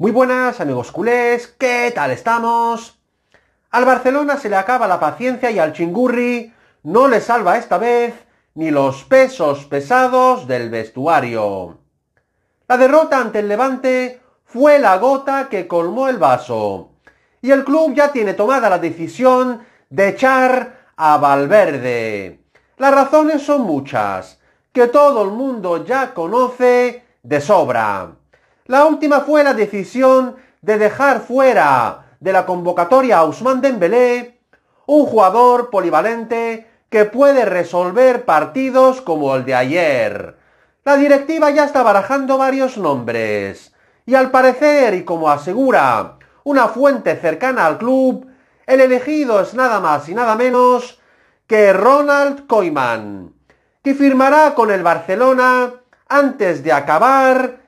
Muy buenas amigos culés, ¿qué tal estamos? Al Barcelona se le acaba la paciencia y al chingurri no le salva esta vez ni los pesos pesados del vestuario. La derrota ante el Levante fue la gota que colmó el vaso. Y el club ya tiene tomada la decisión de echar a Valverde. Las razones son muchas, que todo el mundo ya conoce de sobra. La última fue la decisión de dejar fuera de la convocatoria a Ousmane Dembélé, un jugador polivalente que puede resolver partidos como el de ayer. La directiva ya está barajando varios nombres y al parecer, y como asegura una fuente cercana al club, el elegido es nada más y nada menos que Ronald Koeman, que firmará con el Barcelona antes de acabar